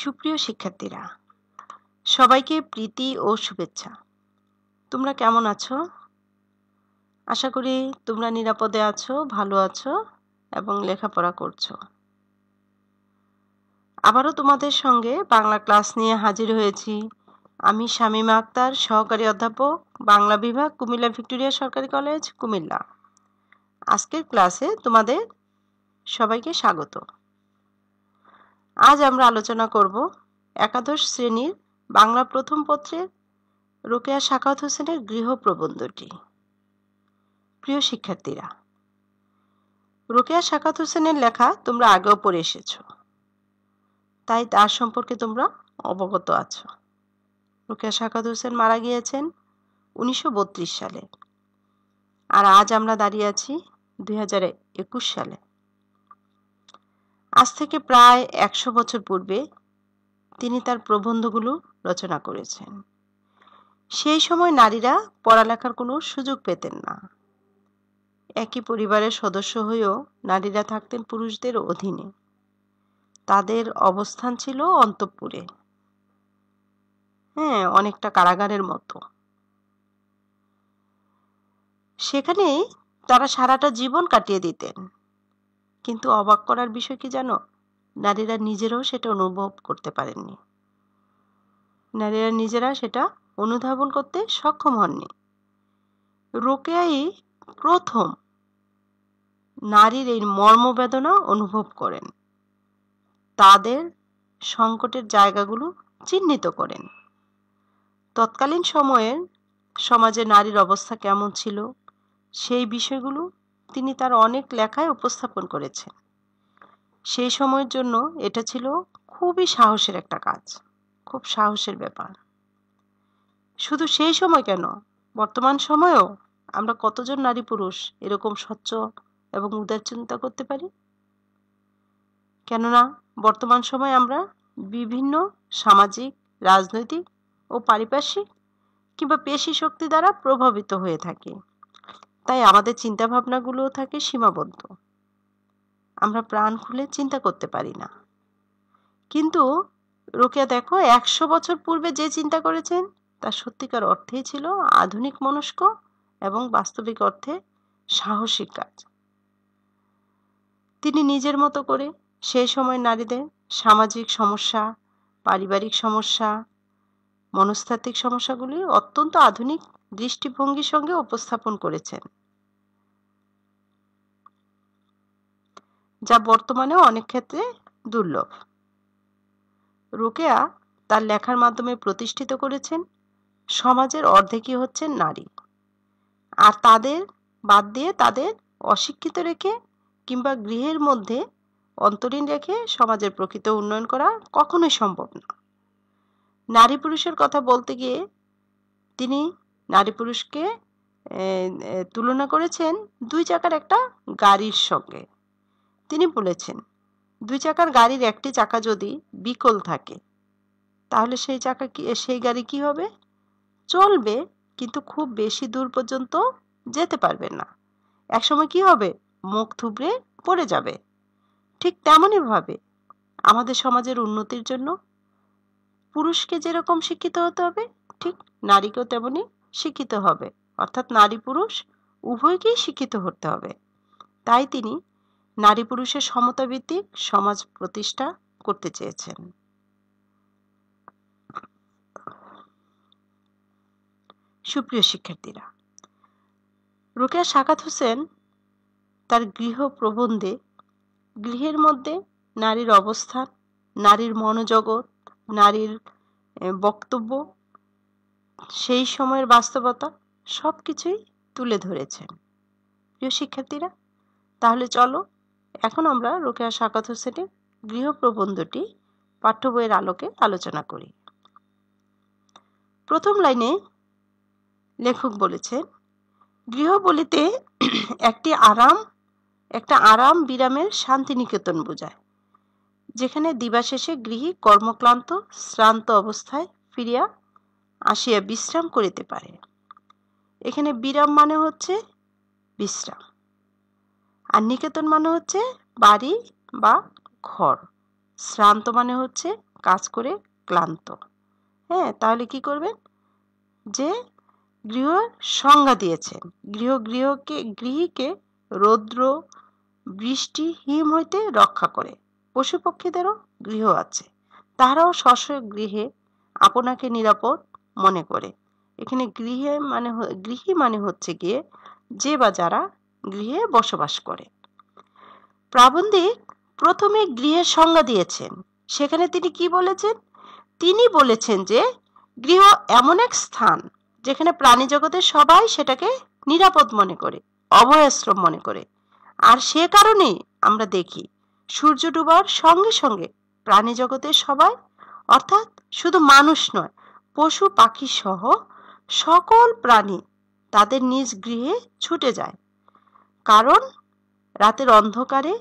সুপ্রিয় শিক্ষার্থীরা সবাইকে প্রীতি ও শুভেচ্ছা তোমরা কেমন আছো আশা করি তোমরা নিরাপদে আছো ভালো আছো এবং লেখাপড়া করছো আবারও তোমাদের সঙ্গে বাংলা ক্লাস নিয়ে হাজির হয়েছি আমি শামীমা আক্তার সহকারী অধ্যাপক বাংলা বিভাগ কুমিল্লা ভিক্টোরিয়া সরকারি কলেজ কুমিল্লা আজকের ক্লাসে তোমাদের সবাইকে স্বাগত আজ আমরা আলোচনা করব একাদশ শ্রেণীর বাংলা প্রথম পত্রের রোকেয়া সাকাত হোসেনের গৃহ প্রবন্ধটি প্রিয় শিক্ষার্থীরা রোকেয়া সাকাত হোসেনের লেখা তোমরা আগেও পড়ে এসেছ তাই তার সম্পর্কে তোমরা অবগত আছো রোকেয়া সাকাত হোসেন মারা গিয়েছেন উনিশশো সালে আর আজ আমরা দাঁড়িয়ে আছি দুই সালে আজ থেকে প্রায় একশো বছর পূর্বে তিনি তার প্রবন্ধগুলো রচনা করেছেন সেই সময় নারীরা পড়ালেখার কোনো সুযোগ পেতেন না একই পরিবারের সদস্য হয়েও নারীরা থাকতেন পুরুষদের অধীনে তাদের অবস্থান ছিল অন্তঃপুরে হ্যাঁ অনেকটা কারাগারের মতো সেখানেই তারা সারাটা জীবন কাটিয়ে দিতেন কিন্তু অবাক করার বিষয় কি জানো নারীরা নিজেরাও সেটা অনুভব করতে পারেননি নারীরা নিজেরা সেটা অনুধাবন করতে সক্ষম হননি রোকেয়াই প্রথম নারীর এই মর্মবেদনা অনুভব করেন তাদের সংকটের জায়গাগুলো চিহ্নিত করেন তৎকালীন সময়ের সমাজে নারীর অবস্থা কেমন ছিল সেই বিষয়গুলো তিনি তার অনেক লেখায় উপস্থাপন করেছেন সেই সময়ের জন্য এটা ছিল খুবই সাহসের একটা কাজ খুব সাহসের ব্যাপার শুধু সেই সময় কেন বর্তমান সময়েও আমরা কতজন নারী পুরুষ এরকম স্বচ্ছ এবং উদার চিন্তা করতে পারি কেননা বর্তমান সময়ে আমরা বিভিন্ন সামাজিক রাজনৈতিক ও পারিপার্শ্বিক কিংবা পেশি শক্তি দ্বারা প্রভাবিত হয়ে থাকি তাই আমাদের চিন্তাভাবনাগুলোও থাকে সীমাবদ্ধ আমরা প্রাণ খুলে চিন্তা করতে পারি না কিন্তু রোকেয়া দেখো একশো বছর পূর্বে যে চিন্তা করেছেন তা সত্যিকার অর্থেই ছিল আধুনিক মনস্ক এবং বাস্তবিক অর্থে সাহসিক কাজ তিনি নিজের মতো করে সেই সময় নারীদের সামাজিক সমস্যা পারিবারিক সমস্যা মনস্তাত্ত্বিক সমস্যাগুলি অত্যন্ত আধুনিক দৃষ্টিভঙ্গির সঙ্গে উপস্থাপন করেছেন যা বর্তমানে অনেক ক্ষেত্রে দুর্লভ রোকেয়া তার লেখার মাধ্যমে প্রতিষ্ঠিত করেছেন সমাজের অর্ধেকই হচ্ছেন নারী আর তাদের বাদ দিয়ে তাদের অশিক্ষিত রেখে কিংবা গৃহের মধ্যে অন্তরীণ রেখে সমাজের প্রকৃত উন্নয়ন করা কখনোই সম্ভব না নারী পুরুষের কথা বলতে গিয়ে তিনি নারী পুরুষকে তুলনা করেছেন দুই চাকার একটা গাড়ির সঙ্গে তিনি বলেছেন দুই চাকার গাড়ির একটি চাকা যদি বিকল থাকে তাহলে সেই চাকা কি সেই গাড়ি কি হবে চলবে কিন্তু খুব বেশি দূর পর্যন্ত যেতে পারবে না একসময় কি হবে মুখ থুবড়ে পড়ে যাবে ঠিক তেমনই ভাবে আমাদের সমাজের উন্নতির জন্য পুরুষকে যেরকম শিক্ষিত হতে হবে ঠিক নারীকেও তেমনই শিক্ষিত হবে অর্থাৎ নারী পুরুষ উভয়কেই শিক্ষিত হতে হবে তাই তিনি নারী পুরুষের সমতাভিত্তিক সমাজ প্রতিষ্ঠা করতে চেয়েছেন সুপ্রিয় শিক্ষার্থীরা রোকেয়া সাকাত হোসেন তার গৃহ প্রবন্ধে গৃহের মধ্যে নারীর অবস্থান নারীর মনোজগৎ নারীর বক্তব্য সেই সময়ের বাস্তবতা সব কিছুই তুলে ধরেছেন প্রিয় শিক্ষার্থীরা তাহলে চলো এখন আমরা রোকেয়া সাকাত হোসেনের গৃহপ্রবন্ধটি পাঠ্য বইয়ের আলোকে আলোচনা করি প্রথম লাইনে লেখক বলেছেন গৃহ বলিতে একটি আরাম একটা আরাম বিরামের শান্তিনিকেতন বোঝায় যেখানে দিবাশেষে গৃহী কর্মক্লান্ত শ্রান্ত অবস্থায় ফিরিয়া আসিয়া বিশ্রাম করিতে পারে এখানে বিরাম মানে হচ্ছে বিশ্রাম আর নিকেতন মানে হচ্ছে বাড়ি বা ঘর শ্রান্ত মানে হচ্ছে কাজ করে ক্লান্ত হ্যাঁ তাহলে কি করবেন যে গৃহ সংজ্ঞা দিয়েছেন গৃহ গৃহকে গৃহীকে রৌদ্র বৃষ্টি হিম হইতে রক্ষা করে পশু পক্ষীদেরও গৃহ আছে তাহারাও স্বস্ব গৃহে আপনাকে নিরাপদ মনে করে এখানে গৃহে মানে গৃহী মানে হচ্ছে গিয়ে যে বা যারা গৃহে বসবাস করে প্রাবন্ধিক প্রথমে গৃহের সংজ্ঞা দিয়েছেন সেখানে তিনি কি বলেছেন তিনি বলেছেন যে গৃহ এমন এক স্থান যেখানে প্রাণী জগতের সবাই সেটাকে নিরাপদ মনে করে অভয়াশ্রম মনে করে আর সে কারণেই আমরা দেখি সূর্য ডুবার সঙ্গে সঙ্গে প্রাণী জগতের সবাই অর্থাৎ শুধু মানুষ নয় পশু পাখি সহ সকল প্রাণী তাদের নিজ গৃহে ছুটে যায় কারণ রাতের অন্ধকারে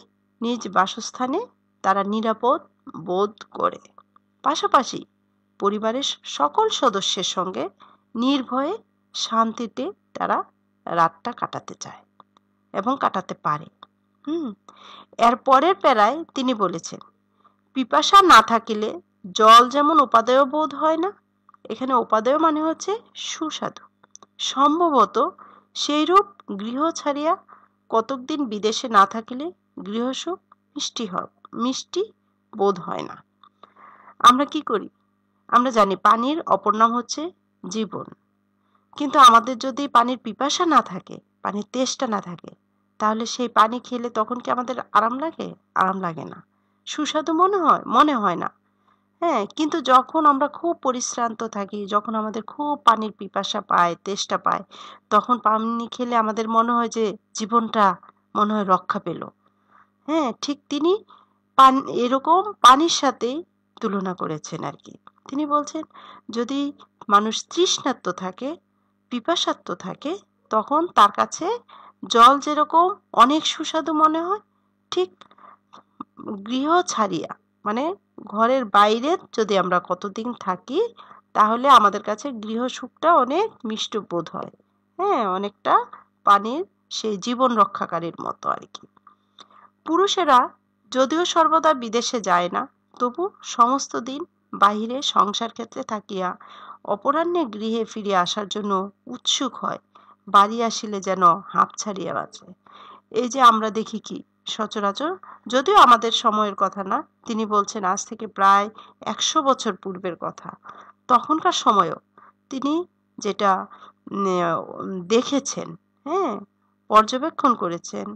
নিজ বাসস্থানে তারা নিরাপদ বোধ করে পাশাপাশি পরিবারের সকল সদস্যের সঙ্গে নির্ভয়ে শান্তিতে তারা রাতটা কাটাতে চায় এবং কাটাতে পারে হুম এর পরের প্যারায় তিনি বলেছেন পিপাসা না থাকিলে জল যেমন উপাদেয় বোধ হয় না এখানে উপাদেয় মানে হচ্ছে সুস্বাদু সম্ভবত সেইরূপ গৃহ ছাড়িয়া কতকদিন বিদেশে না থাকিলে গৃহসুখ মিষ্টি হয় মিষ্টি বোধ হয় না আমরা কি করি আমরা জানি পানির অপর নাম হচ্ছে জীবন কিন্তু আমাদের যদি পানির পিপাসা না থাকে পানির তেষ্টা না থাকে তাহলে সেই পানি খেলে তখন কি আমাদের আরাম লাগে আরাম লাগে না সুস্বাদু মনে হয় মনে হয় না হ্যাঁ কিন্তু যখন আমরা খুব পরিশ্রান্ত থাকি যখন আমাদের খুব পানির পিপাসা পায় তেষ্টা পায় তখন পানি খেলে আমাদের মনে হয় যে জীবনটা মনে হয় রক্ষা পেল হ্যাঁ ঠিক তিনি পান এরকম পানির সাথে তুলনা করেছেন আর কি তিনি বলছেন যদি মানুষ তৃষ্ণাত্ম থাকে পিপাসাত্ম থাকে তখন তার কাছে জল যেরকম অনেক সুস্বাদু মনে হয় ঠিক গৃহ ছাড়িয়া মানে ঘরের বাইরে যদি আমরা কতদিন থাকি তাহলে আমাদের কাছে গৃহসুখটা অনেক মিষ্ট বোধ হয় হ্যাঁ অনেকটা পানির সেই জীবন রক্ষাকারীর মতো আর কি পুরুষেরা যদিও সর্বদা বিদেশে যায় না তবু সমস্ত দিন বাহিরে সংসার ক্ষেত্রে থাকিয়া অপরাহ্নে গৃহে ফিরে আসার জন্য উৎসুক হয় বাড়ি আসিলে যেন হাঁপ ছাড়িয়া বাঁচে এই যে আমরা দেখি কি সচরাচর যদিও আমাদের সময়ের কথা না তিনি বলছেন আজ থেকে প্রায় একশো বছর পূর্বের কথা তখনকার সময়ও তিনি যেটা দেখেছেন হ্যাঁ পর্যবেক্ষণ করেছেন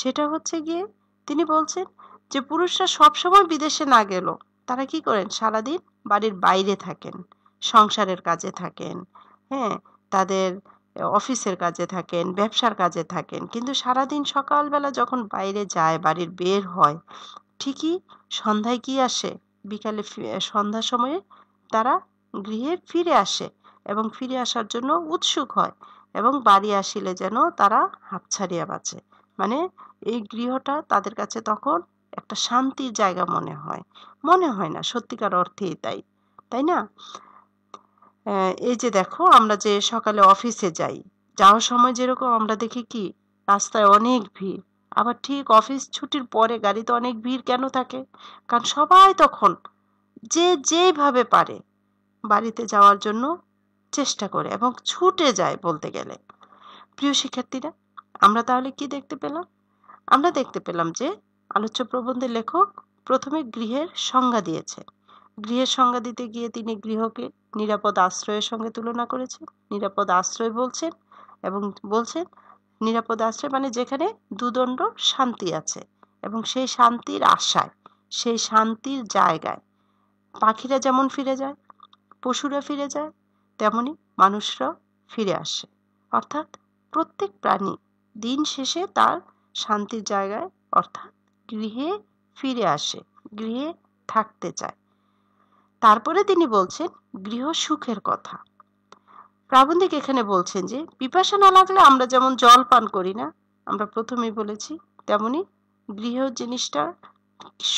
সেটা হচ্ছে গিয়ে তিনি বলছেন যে পুরুষরা সবসময় বিদেশে না গেল তারা কি করেন সারাদিন বাড়ির বাইরে থাকেন সংসারের কাজে থাকেন হ্যাঁ তাদের অফিসের কাজে থাকেন ব্যবসার কাজে থাকেন কিন্তু সারাদিন সকালবেলা যখন বাইরে যায় বাড়ির বের হয় ঠিকই সন্ধ্যায় কি আসে বিকালে সন্ধ্যার সময়ে তারা গৃহে ফিরে আসে এবং ফিরে আসার জন্য উৎসুক হয় এবং বাড়ি আসিলে যেন তারা হাত ছাড়িয়া বাঁচে মানে এই গৃহটা তাদের কাছে তখন একটা শান্তির জায়গা মনে হয় মনে হয় না সত্যিকার অর্থেই তাই তাই না এই যে দেখো আমরা যে সকালে অফিসে যাই যাওয়ার সময় যেরকম আমরা দেখি কি রাস্তায় অনেক ভিড় আবার ঠিক অফিস ছুটির পরে গাড়িতে অনেক ভিড় কেন থাকে কারণ সবাই তখন যে যেভাবে পারে বাড়িতে যাওয়ার জন্য চেষ্টা করে এবং ছুটে যায় বলতে গেলে প্রিয় শিক্ষার্থীরা আমরা তাহলে কি দেখতে পেলাম আমরা দেখতে পেলাম যে আলোচ্য প্রবন্ধের লেখক প্রথমে গৃহের সংজ্ঞা দিয়েছে গৃহের সংজ্ঞা দিতে গিয়ে তিনি গৃহকে নিরাপদ আশ্রয়ের সঙ্গে তুলনা করেছেন নিরাপদ আশ্রয় বলছেন এবং বলছেন নিরাপদ আশ্রয় মানে যেখানে দুদণ্ড শান্তি আছে এবং সেই শান্তির আশায় সেই শান্তির জায়গায় পাখিরা যেমন ফিরে যায় পশুরা ফিরে যায় তেমনি মানুষরা ফিরে আসে অর্থাৎ প্রত্যেক প্রাণী দিন শেষে তার শান্তির জায়গায় অর্থাৎ গৃহে ফিরে আসে গৃহে থাকতে চায় তারপরে তিনি বলছেন গৃহ সুখের কথা প্রাবন্ধিক এখানে বলছেন যে পিপাসা না লাগলে আমরা যেমন জল পান করি না আমরা প্রথমেই বলেছি তেমনি গৃহ জিনিসটা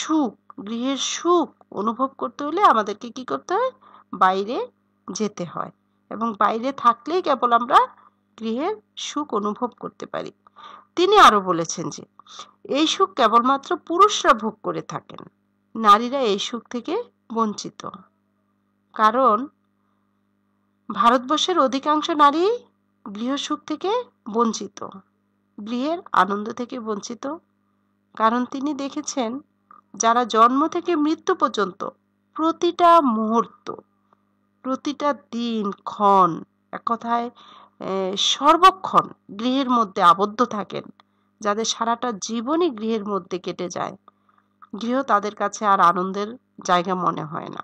সুখ গৃহের সুখ অনুভব করতে হলে আমাদেরকে কি করতে হয় বাইরে যেতে হয় এবং বাইরে থাকলেই কেবল আমরা গৃহের সুখ অনুভব করতে পারি তিনি আরো বলেছেন যে এই সুখ কেবলমাত্র পুরুষরা ভোগ করে থাকেন নারীরা এই সুখ থেকে বঞ্চিত কারণ ভারতবর্ষের অধিকাংশ নারী গৃহসুখ থেকে বঞ্চিত গৃহের আনন্দ থেকে বঞ্চিত কারণ তিনি দেখেছেন যারা জন্ম থেকে মৃত্যু পর্যন্ত প্রতিটা মুহূর্ত প্রতিটা দিন ক্ষণ এক কথায় সর্বক্ষণ গৃহের মধ্যে আবদ্ধ থাকেন যাদের সারাটা জীবনই গৃহের মধ্যে কেটে যায় গৃহ তাদের কাছে আর আনন্দের জায়গা মনে হয় না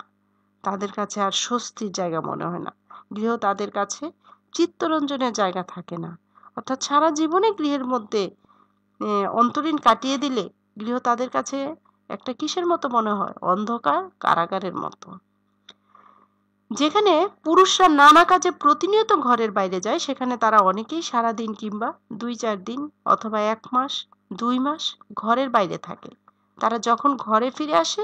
তাদের কাছে আর স্বস্তির জায়গা মনে হয় না গৃহ তাদের কাছে চিত্তরঞ্জনের জায়গা থাকে না অর্থাৎ সারা জীবনে গৃহের মধ্যে অন্তরীণ কাটিয়ে দিলে গৃহ তাদের কাছে একটা কিসের মতো মনে হয় অন্ধকার কারাগারের মতো যেখানে পুরুষরা নানা কাজে প্রতিনিয়ত ঘরের বাইরে যায় সেখানে তারা অনেকেই সারা দিন কিংবা দুই চার দিন অথবা এক মাস দুই মাস ঘরের বাইরে থাকে তারা যখন ঘরে ফিরে আসে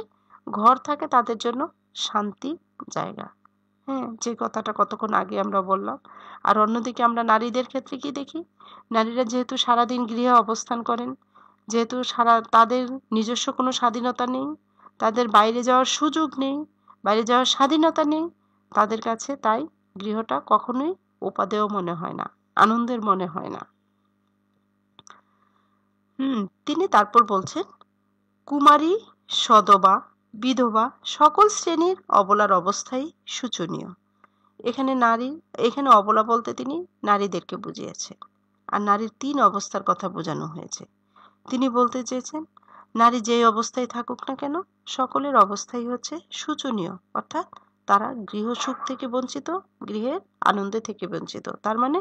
ঘর থাকে তাদের জন্য শান্তি জায়গা হ্যাঁ যে কথাটা কতক্ষণ আগে আমরা বললাম আর অন্যদিকে আমরা নারীদের ক্ষেত্রে কি দেখি নারীরা যেহেতু সারাদিন গৃহে অবস্থান করেন যেহেতু সারা তাদের নিজস্ব কোনো স্বাধীনতা নেই তাদের বাইরে যাওয়ার সুযোগ নেই বাইরে যাওয়ার স্বাধীনতা নেই তাদের কাছে তাই গৃহটা কখনোই উপাদেয় মনে হয় না আনন্দের মনে হয় না হুম তিনি তারপর বলছেন কুমারী সদবা বিধবা সকল শ্রেণীর অবলার অবস্থাই সূচনীয় এখানে নারী এখানে অবলা বলতে তিনি নারীদেরকে বুঝিয়েছেন আর নারীর তিন অবস্থার কথা বোঝানো হয়েছে তিনি বলতে চেয়েছেন নারী যেই অবস্থায় থাকুক না কেন সকলের অবস্থাই হচ্ছে সূচনীয় অর্থাৎ তারা গৃহসুখ থেকে বঞ্চিত গৃহের আনন্দে থেকে বঞ্চিত তার মানে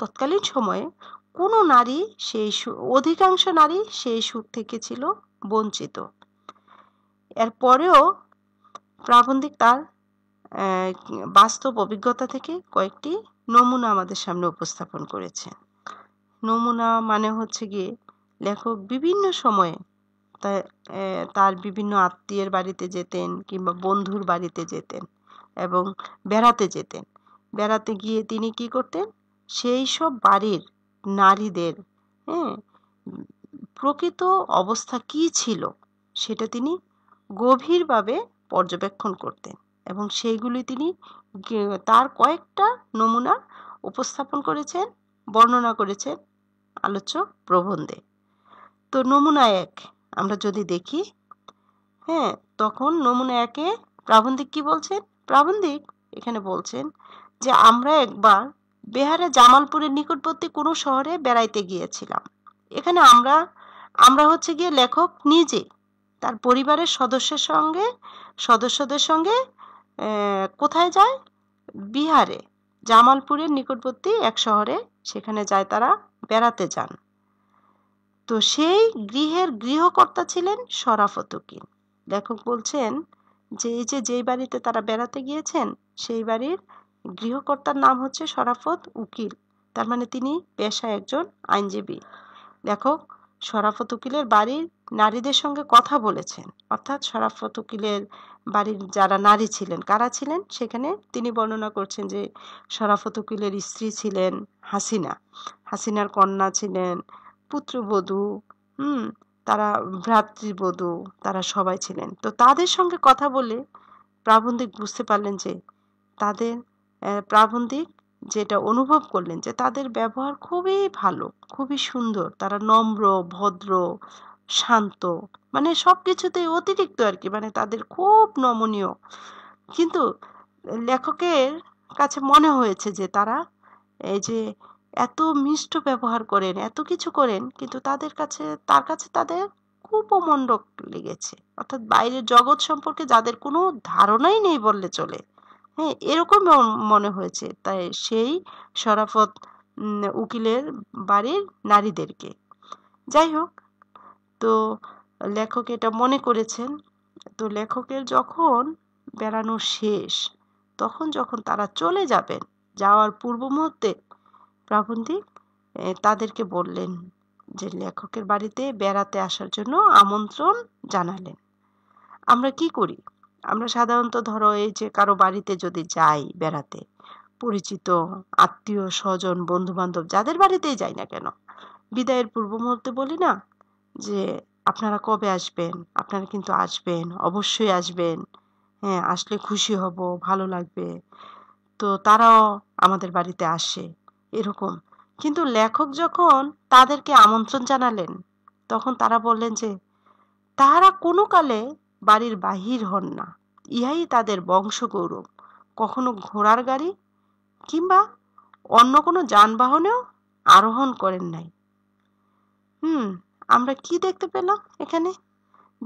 তৎকালীন সময়ে কোনো নারী সেই অধিকাংশ নারী সেই সুখ থেকে ছিল বঞ্চিত এরপরেও প্রাবন্ধিক তার বাস্তব অভিজ্ঞতা থেকে কয়েকটি নমুনা আমাদের সামনে উপস্থাপন করেছেন নমুনা মানে হচ্ছে গিয়ে লেখক বিভিন্ন সময়ে তার বিভিন্ন আত্মীয়ের বাড়িতে যেতেন কিংবা বন্ধুর বাড়িতে যেতেন এবং বেড়াতে যেতেন বেড়াতে গিয়ে তিনি কি করতেন সেই সব বাড়ির নারীদের হ্যাঁ প্রকৃত অবস্থা কী ছিল সেটা তিনি গভীরভাবে পর্যবেক্ষণ করতেন এবং সেইগুলি তিনি তার কয়েকটা নমুনা উপস্থাপন করেছেন বর্ণনা করেছেন আলোচ্য প্রবন্ধে তো নমুনা এক আমরা যদি দেখি হ্যাঁ তখন নমুনা একে প্রাবন্ধিক কি বলছেন প্রাবন্ধিক এখানে বলছেন যে আমরা একবার বেহারে জামালপুরের নিকটবর্তী কোনো শহরে বেড়াইতে গিয়েছিলাম এখানে আমরা আমরা হচ্ছে গিয়ে লেখক নিজে তার পরিবারের সদস্যের সঙ্গে সদস্যদের সঙ্গে কোথায় যায় বিহারে জামালপুরের নিকটবর্তী এক শহরে সেখানে যায় তারা বেড়াতে যান তো সেই গৃহের গৃহকর্তা ছিলেন সরাফতকিন লেখক বলছেন যে এই যে যেই বাড়িতে তারা বেড়াতে গিয়েছেন সেই বাড়ির গৃহকর্তার নাম হচ্ছে সরাফত উকিল তার মানে তিনি পেশায় একজন আইনজীবী লেখক শরাফত উকিলের বাড়ির নারীদের সঙ্গে কথা বলেছেন অর্থাৎ শরাফত উকিলের বাড়ির যারা নারী ছিলেন কারা ছিলেন সেখানে তিনি বর্ণনা করছেন যে শরাফত উকিলের স্ত্রী ছিলেন হাসিনা হাসিনার কন্যা ছিলেন পুত্রবধূ হুম তারা ভ্রাতৃবধূ তারা সবাই ছিলেন তো তাদের সঙ্গে কথা বলে প্রাবন্ধিক বুঝতে পারলেন যে তাদের প্রাবন্ধিক যেটা অনুভব করলেন যে তাদের ব্যবহার খুবই ভালো খুবই সুন্দর তারা নম্র ভদ্র শান্ত মানে সব কিছুতেই অতিরিক্ত আর কি মানে তাদের খুব নমনীয় কিন্তু লেখকের কাছে মনে হয়েছে যে তারা এই যে এত মিষ্ট ব্যবহার করেন এত কিছু করেন কিন্তু তাদের কাছে তার কাছে তাদের খুব অমণ্ডক লেগেছে অর্থাৎ বাইরের জগৎ সম্পর্কে যাদের কোনো ধারণাই নেই বললে চলে হ্যাঁ এরকম মনে হয়েছে তাই সেই সরাফত উকিলের বাড়ির নারীদেরকে যাই হোক তো লেখক এটা মনে করেছেন তো লেখকের যখন বেড়ানো শেষ তখন যখন তারা চলে যাবেন যাওয়ার পূর্ব মুহূর্তে প্রাবন্ধিক তাদেরকে বললেন যে লেখকের বাড়িতে বেড়াতে আসার জন্য আমন্ত্রণ জানালেন আমরা কি করি আমরা সাধারণত ধরো এই যে কারো বাড়িতে যদি যাই বেড়াতে পরিচিত আত্মীয় স্বজন বন্ধু বান্ধব যাদের বাড়িতেই যাই না কেন বিদায়ের পূর্ব মুহূর্তে বলি না যে আপনারা কবে আসবেন আপনারা কিন্তু আসবেন অবশ্যই আসবেন হ্যাঁ আসলে খুশি হব ভালো লাগবে তো তারাও আমাদের বাড়িতে আসে এরকম কিন্তু লেখক যখন তাদেরকে আমন্ত্রণ জানালেন তখন তারা বললেন যে তারা কোনো কালে বাড়ির বাহির হন না ইহাই তাদের বংশগৌরব কখনো ঘোড়ার গাড়ি কিংবা অন্য কোনো যানবাহনেও আরোহণ করেন নাই হুম আমরা কি দেখতে পেলাম এখানে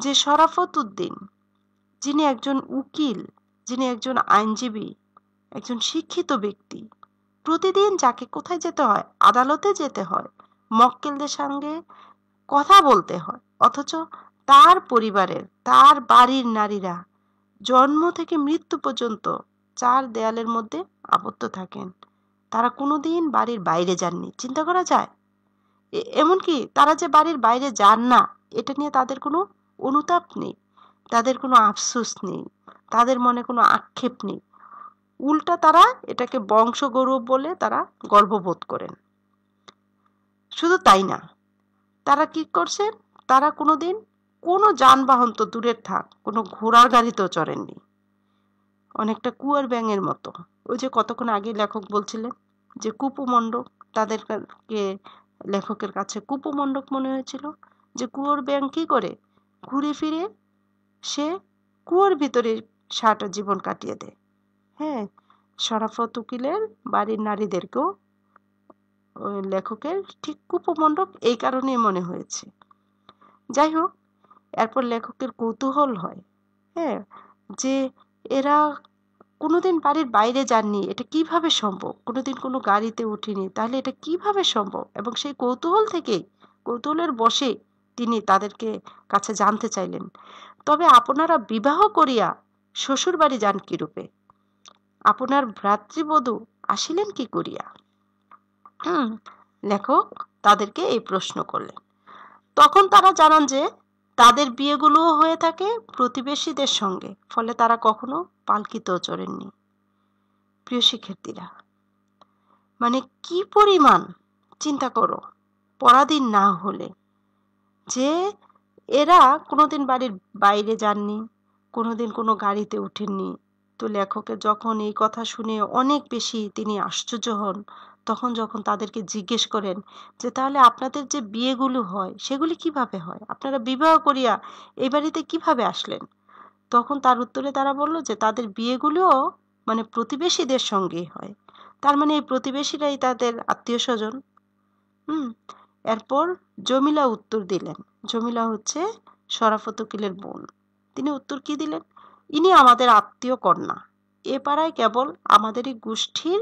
যে শরাফত উদ্দিন যিনি একজন উকিল যিনি একজন আইনজীবী একজন শিক্ষিত ব্যক্তি প্রতিদিন যাকে কোথায় যেতে হয় আদালতে যেতে হয় মক্কেলদের সঙ্গে কথা বলতে হয় অথচ তার পরিবারের তার বাড়ির নারীরা জন্ম থেকে মৃত্যু পর্যন্ত চার দেয়ালের মধ্যে আবদ্ধ থাকেন তারা কোনো দিন বাড়ির বাইরে যাননি চিন্তা করা যায় এমনকি তারা যে বাড়ির বাইরে যান না এটা নিয়ে তাদের কোনো অনুতাপ নেই তাদের কোনো আফসোস নেই তাদের মনে কোনো আক্ষেপ নেই উল্টা তারা এটাকে বংশগৌরব বলে তারা গর্ববোধ করেন শুধু তাই না তারা কি করছেন তারা কোনো দিন কোনো যানবাহন তো দূরের থাক কোনো ঘোড়ার গাড়ি তো চড়েননি অনেকটা কুয়ার ব্যাঙের মতো ওই যে কতক্ষণ আগে লেখক বলছিলেন যে কুপমণ্ডক তাদেরকে লেখকের কাছে কুপমণ্ডক মনে হয়েছিল যে কুয়োর ব্যাঙ কী করে ঘুরে ফিরে সে কুয়োর ভিতরে সারাটা জীবন কাটিয়ে দেয় হ্যাঁ শরাফত উকিলের বাড়ির নারীদেরকেও লেখকের ঠিক কুপমণ্ডপ এই কারণেই মনে হয়েছে যাই হোক এরপর লেখকের কৌতূহল হয় হ্যাঁ যে এরা কোনোদিন বাড়ির বাইরে যাননি এটা কিভাবে সম্ভব কোনোদিন কোনো গাড়িতে উঠিনি তাহলে এটা কিভাবে সম্ভব এবং সেই কৌতূহল থেকেই কৌতূহলের বসে তিনি তাদেরকে কাছে জানতে চাইলেন তবে আপনারা বিবাহ করিয়া শ্বশুর বাড়ি যান কিরূপে আপনার ভ্রাতৃবধূ আসিলেন কি করিয়া হুম লেখক তাদেরকে এই প্রশ্ন করলেন তখন তারা জানান যে তাদের বিয়েগুলোও হয়ে থাকে প্রতিবেশীদের সঙ্গে ফলে তারা কখনো পালকিতেও চড়েননি প্রিয় শিক্ষার্থীরা মানে কি পরিমাণ চিন্তা করো পরাধীন না হলে যে এরা কোনোদিন বাড়ির বাইরে যাননি কোনোদিন কোনো গাড়িতে উঠেননি তো লেখকের যখন এই কথা শুনে অনেক বেশি তিনি আশ্চর্য হন তখন যখন তাদেরকে জিজ্ঞেস করেন যে তাহলে আপনাদের যে বিয়েগুলো হয় সেগুলি কিভাবে হয় আপনারা বিবাহ করিয়া এই বাড়িতে কিভাবে আসলেন তখন তার উত্তরে তারা বলল যে তাদের বিয়েগুলোও মানে প্রতিবেশীদের সঙ্গেই হয় তার মানে এই প্রতিবেশীরাই তাদের আত্মীয় স্বজন হুম এরপর জমিলা উত্তর দিলেন জমিলা হচ্ছে শরাফত উকিলের বোন তিনি উত্তর কি দিলেন ইনি আমাদের আত্মীয় কন্যা এ পাড়ায় কেবল আমাদেরই গোষ্ঠীর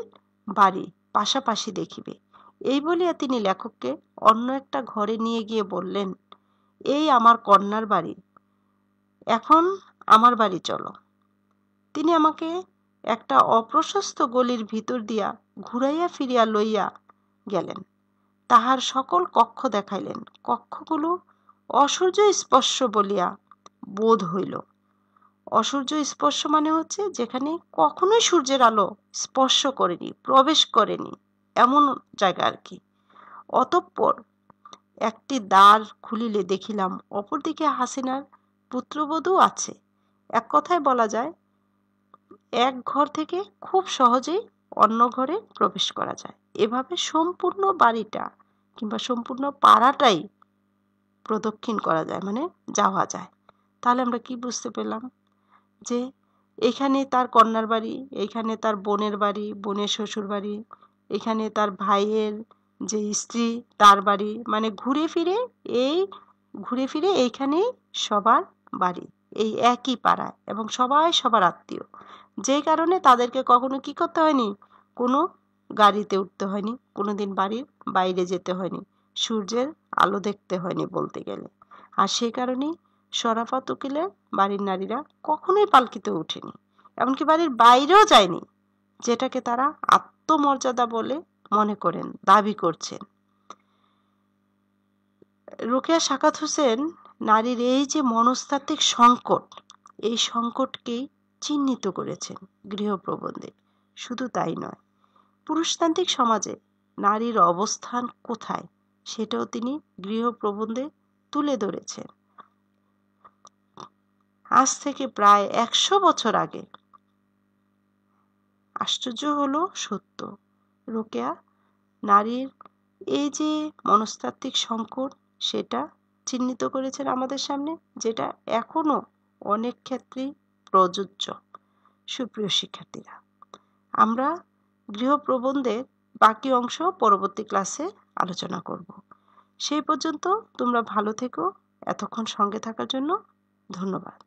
বাড়ি পাশাপাশি দেখিবে এই বলিয়া তিনি লেখককে অন্য একটা ঘরে নিয়ে গিয়ে বললেন এই আমার কন্যার বাড়ি এখন আমার বাড়ি চলো তিনি আমাকে একটা অপ্রশস্ত গলির ভিতর দিয়া ঘুরাইয়া ফিরিয়া লইয়া গেলেন তাহার সকল কক্ষ দেখাইলেন কক্ষগুলো অসূর্য স্পর্শ বলিয়া বোধ হইল অসূর্য স্পর্শ মানে হচ্ছে যেখানে কখনোই সূর্যের আলো স্পর্শ করেনি প্রবেশ করেনি এমন জায়গা আর কি অতঃপর একটি দ্বার খুলিলে দেখিলাম অপরদিকে হাসিনার পুত্রবধূ আছে এক কথায় বলা যায় এক ঘর থেকে খুব সহজেই অন্য ঘরে প্রবেশ করা যায় এভাবে সম্পূর্ণ বাড়িটা কিংবা সম্পূর্ণ পাড়াটাই প্রদক্ষিণ করা যায় মানে যাওয়া যায় তাহলে আমরা কি বুঝতে পেলাম যে এইখানে তার কন্যার বাড়ি এইখানে তার বোনের বাড়ি বোনের শ্বশুর বাড়ি এখানে তার ভাইয়ের যে স্ত্রী তার বাড়ি মানে ঘুরে ফিরে এই ঘুরে ফিরে এইখানেই সবার বাড়ি এই একই পাড়ায় এবং সবাই সবার আত্মীয় যে কারণে তাদেরকে কখনো কি করতে হয়নি কোনো গাড়িতে উঠতে হয়নি কোনো দিন বাড়ির বাইরে যেতে হয়নি সূর্যের আলো দেখতে হয়নি বলতে গেলে আর সে কারণেই শরাফত উকিলের বাড়ির নারীরা কখনোই পালকিতে ওঠেনি এমনকি বাড়ির বাইরেও যায়নি যেটাকে তারা আত্মমর্যাদা বলে মনে করেন দাবি করছেন রোকেয়া সাকাত হোসেন নারীর এই যে মনস্তাত্ত্বিক সংকট এই সংকটকেই চিহ্নিত করেছেন গৃহপ্রবন্ধে শুধু তাই নয় পুরুষতান্ত্রিক সমাজে নারীর অবস্থান কোথায় সেটাও তিনি গৃহপ্রবন্ধে তুলে ধরেছেন আজ থেকে প্রায় একশো বছর আগে আশ্চর্য হলো সত্য রোকেয়া নারীর এই যে মনস্তাত্ত্বিক সংকট সেটা চিহ্নিত করেছেন আমাদের সামনে যেটা এখনও অনেক ক্ষেত্রেই প্রযোজ্য সুপ্রিয় শিক্ষার্থীরা আমরা গৃহপ্রবন্ধের বাকি অংশ পরবর্তী ক্লাসে আলোচনা করব সেই পর্যন্ত তোমরা ভালো থেকো এতক্ষণ সঙ্গে থাকার জন্য ধন্যবাদ